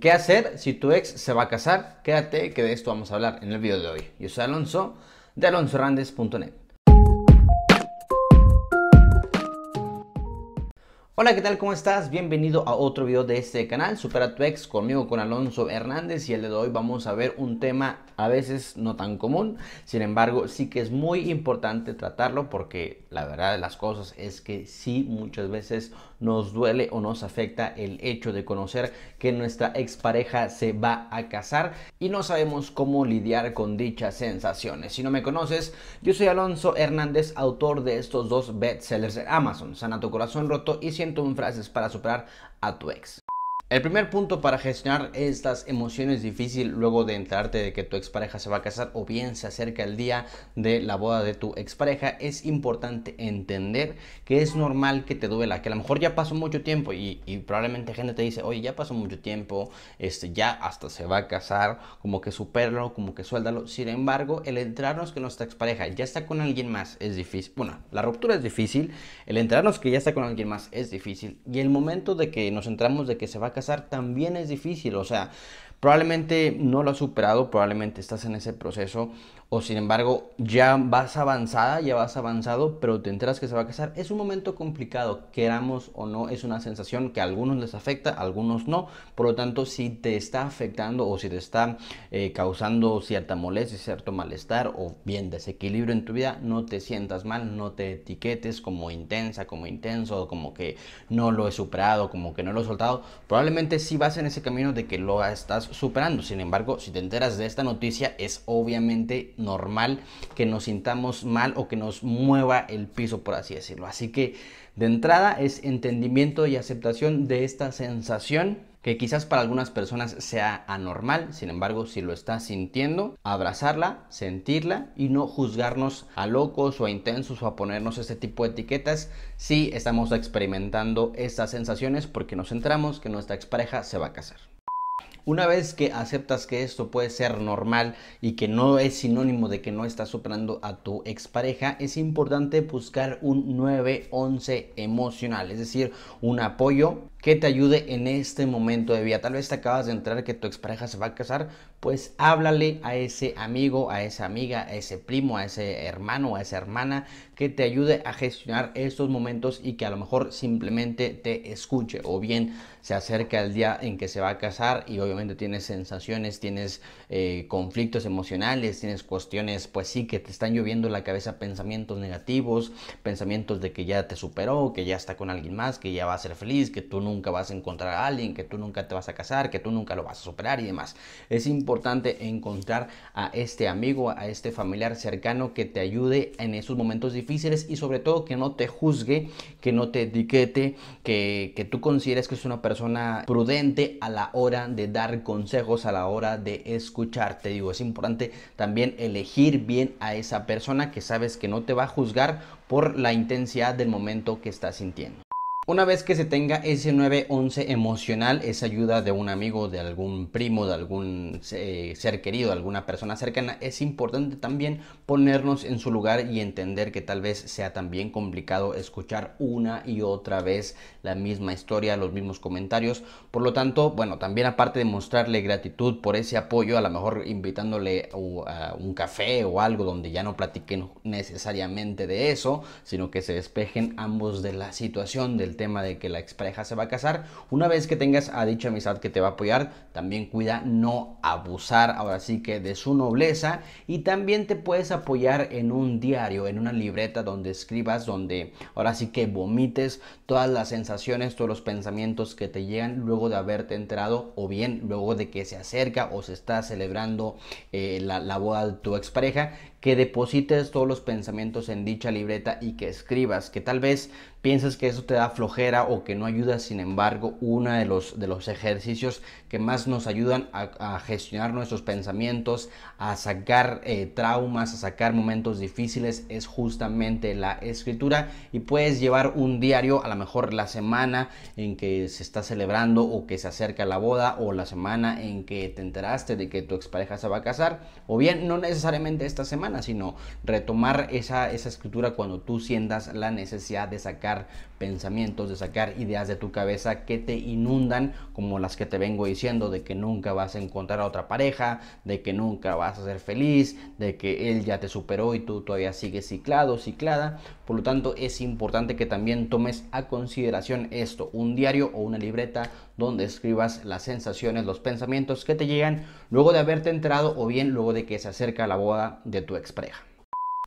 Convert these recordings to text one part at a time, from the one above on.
¿Qué hacer si tu ex se va a casar? Quédate que de esto vamos a hablar en el video de hoy. Yo soy Alonso de alonsorandes.net. Hola, ¿qué tal? ¿Cómo estás? Bienvenido a otro video de este canal, Supera tu ex, conmigo con Alonso Hernández y el de hoy vamos a ver un tema a veces no tan común, sin embargo sí que es muy importante tratarlo porque la verdad de las cosas es que sí muchas veces nos duele o nos afecta el hecho de conocer que nuestra expareja se va a casar y no sabemos cómo lidiar con dichas sensaciones. Si no me conoces, yo soy Alonso Hernández, autor de estos dos bestsellers en Amazon, Sana tu corazón roto y un frases para superar a tu ex. El primer punto para gestionar estas emociones difícil luego de enterarte de que tu expareja se va a casar o bien se acerca el día de la boda de tu expareja es importante entender que es normal que te duela, que a lo mejor ya pasó mucho tiempo y, probablemente gente te dice, oye, ya pasó mucho tiempo, este, ya hasta se va a casar, como que superlo, como que suéldalo. Sin embargo, el enterarnos que nuestra expareja ya está con alguien más es difícil. Bueno, la ruptura es difícil, el enterarnos que ya está con alguien más es difícil y el momento de que nos entramos de que se va a casar también es difícil, o sea, probablemente no lo has superado, probablemente estás en ese proceso o sin embargo ya vas avanzada, ya vas avanzado, pero te enteras que se va a casar, es un momento complicado, queramos o no, es una sensación que a algunos les afecta, a algunos no, por lo tanto si te está afectando o si te está eh, causando cierta molestia, cierto malestar o bien desequilibrio en tu vida, no te sientas mal, no te etiquetes como intensa, como intenso, como que no lo he superado, como que no lo he soltado, probablemente sí vas en ese camino de que lo estás superando, sin embargo, si te enteras de esta noticia es obviamente normal que nos sintamos mal o que nos mueva el piso, por así decirlo. Así que de entrada es entendimiento y aceptación de esta sensación que quizás para algunas personas sea anormal, sin embargo, si lo está sintiendo, abrazarla, sentirla y no juzgarnos a locos o a intensos o a ponernos este tipo de etiquetas si estamos experimentando estas sensaciones porque nos centramos que nuestra expareja se va a casar. Una vez que aceptas que esto puede ser normal y que no es sinónimo de que no estás superando a tu expareja, es importante buscar un 911 emocional, es decir, un apoyo que te ayude en este momento de vida. Tal vez te acabas de entrar que tu expareja se va a casar, pues háblale a ese amigo, a esa amiga, a ese primo, a ese hermano, a esa hermana que te ayude a gestionar estos momentos y que a lo mejor simplemente te escuche o bien se acerca el día en que se va a casar y obviamente tienes sensaciones, tienes eh, conflictos emocionales, tienes cuestiones pues sí que te están lloviendo la cabeza pensamientos negativos, pensamientos de que ya te superó, que ya está con alguien más, que ya va a ser feliz, que tú nunca nunca vas a encontrar a alguien, que tú nunca te vas a casar, que tú nunca lo vas a superar y demás. Es importante encontrar a este amigo, a este familiar cercano que te ayude en esos momentos difíciles y sobre todo que no te juzgue, que no te etiquete, que, que tú consideres que es una persona prudente a la hora de dar consejos, a la hora de escucharte. Digo, es importante también elegir bien a esa persona que sabes que no te va a juzgar por la intensidad del momento que estás sintiendo. Una vez que se tenga ese 911 emocional, esa ayuda de un amigo, de algún primo, de algún eh, ser querido, de alguna persona cercana, es importante también ponernos en su lugar y entender que tal vez sea también complicado escuchar una y otra vez la misma historia, los mismos comentarios. Por lo tanto, bueno, también aparte de mostrarle gratitud por ese apoyo, a lo mejor invitándole a un café o algo donde ya no platiquen necesariamente de eso, sino que se despejen ambos de la situación, del tema de que la expareja se va a casar. Una vez que tengas a dicha amistad que te va a apoyar, también cuida no abusar ahora sí que de su nobleza y también te puedes apoyar en un diario, en una libreta donde escribas, donde ahora sí que vomites todas las sensaciones, todos los pensamientos que te llegan luego de haberte enterado o bien luego de que se acerca o se está celebrando eh, la, la boda de tu expareja que deposites todos los pensamientos en dicha libreta y que escribas, que tal vez piensas que eso te da flojera o que no ayuda, sin embargo, uno de los, de los ejercicios que más nos ayudan a, gestionar nuestros pensamientos, a sacar eh, traumas, a sacar momentos difíciles, es justamente la escritura y puedes llevar un diario, a lo mejor la semana en que se está celebrando o que se acerca la boda o la semana en que te enteraste de que tu expareja se va a casar o bien no necesariamente esta semana, sino retomar esa, esa escritura cuando tú sientas la necesidad de sacar pensamientos, de sacar ideas de tu cabeza que te inundan, como las que te vengo diciendo, de que nunca vas a encontrar a otra pareja, de que nunca vas a ser feliz, de que él ya te superó y tú todavía sigues ciclado, ciclada. Por lo tanto, es importante que también tomes a consideración esto, un diario o una libreta donde escribas las sensaciones, los pensamientos que te llegan luego de haberte entrado o bien luego de que se acerca la boda de tu expreja.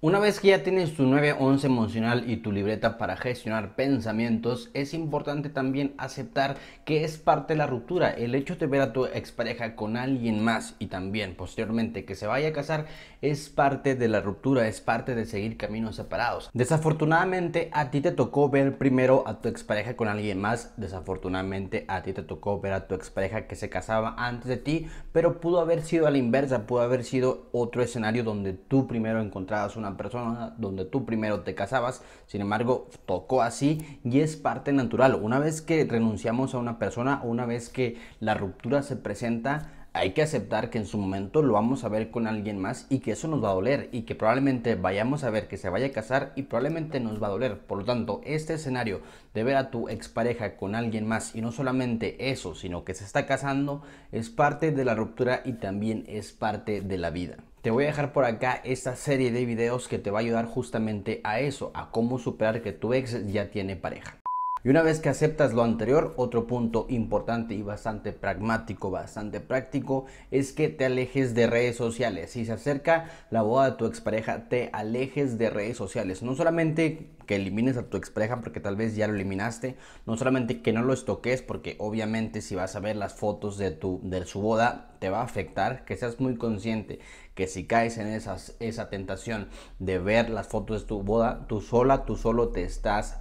Una vez que ya tienes tu 911 emocional y tu libreta para gestionar pensamientos, es importante también aceptar que es parte de la ruptura. El hecho de ver a tu expareja con alguien más y también posteriormente que se vaya a casar es parte de la ruptura, es parte de seguir caminos separados. Desafortunadamente a ti te tocó ver primero a tu expareja con alguien más, desafortunadamente a ti te tocó ver a tu expareja que se casaba antes de ti, pero pudo haber sido a la inversa, pudo haber sido otro escenario donde tú primero encontrabas una persona donde tú primero te casabas, sin embargo, tocó así y es parte natural. Una vez que renunciamos a una persona, una vez que la ruptura se presenta, hay que aceptar que en su momento lo vamos a ver con alguien más y que eso nos va a doler y que probablemente vayamos a ver que se vaya a casar y probablemente nos va a doler. Por lo tanto, este escenario de ver a tu expareja con alguien más y no solamente eso, sino que se está casando, es parte de la ruptura y también es parte de la vida. Te voy a dejar por acá esta serie de videos que te va a ayudar justamente a eso, a cómo superar que tu ex ya tiene pareja. Y una vez que aceptas lo anterior, otro punto importante y bastante pragmático, bastante práctico, es que te alejes de redes sociales. Si se acerca la boda de tu expareja, te alejes de redes sociales. No solamente que elimines a tu pareja porque tal vez ya lo eliminaste, no solamente que no lo estoques porque obviamente si vas a ver las fotos de, tu, de su boda te va a afectar, que seas muy consciente que si caes en esas, esa tentación de ver las fotos de tu boda, tú sola, tú solo te estás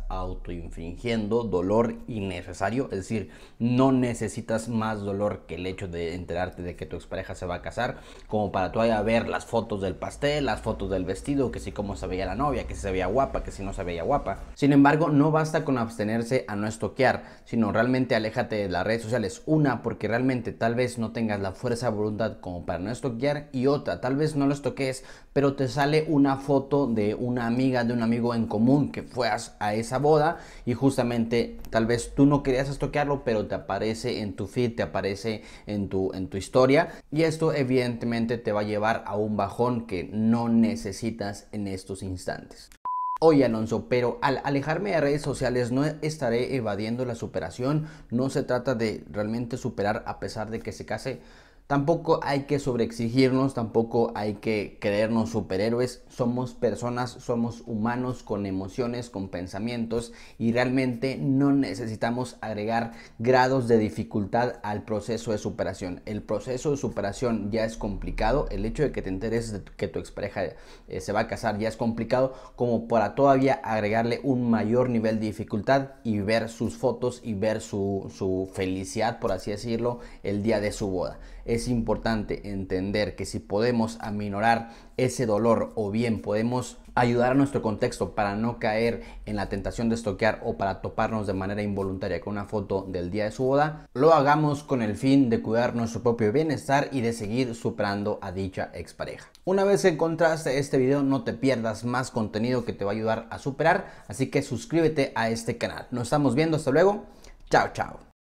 infringiendo dolor innecesario, es decir, no necesitas más dolor que el hecho de enterarte de que tu expareja se va a casar, como para tú haya a ver las fotos del pastel, las fotos del vestido, que si cómo se veía la novia, que si se veía guapa, que si no se veía guapa. Sin embargo, no basta con abstenerse a no estoquear, sino realmente aléjate de las redes sociales. Una, porque realmente tal vez no tengas la fuerza voluntad como para no estoquear y otra, tal vez no lo estoques, pero te sale una foto de una amiga, de un amigo en común que fue a esa boda y justamente tal vez tú no querías estoquearlo, pero te aparece en tu feed, te aparece en tu, en tu historia y esto evidentemente te va a llevar a un bajón que no necesitas en estos instantes. Hoy Alonso, pero al alejarme de redes sociales no estaré evadiendo la superación, no se trata de realmente superar a pesar de que se case Tampoco hay que sobreexigirnos, tampoco hay que creernos superhéroes. Somos personas, somos humanos con emociones, con pensamientos y realmente no necesitamos agregar grados de dificultad al proceso de superación. El proceso de superación ya es complicado, el hecho de que te enteres de que tu expareja pareja eh, se va a casar ya es complicado, como para todavía agregarle un mayor nivel de dificultad y ver sus fotos y ver su, su felicidad, por así decirlo, el día de su boda es importante entender que si podemos aminorar ese dolor o bien podemos ayudar a nuestro contexto para no caer en la tentación de estoquear o para toparnos de manera involuntaria con una foto del día de su boda, lo hagamos con el fin de cuidar nuestro propio bienestar y de seguir superando a dicha expareja. Una vez encontraste este video no te pierdas más contenido que te va a ayudar a superar, así que suscríbete a este canal. Nos estamos viendo, hasta luego, chao chao.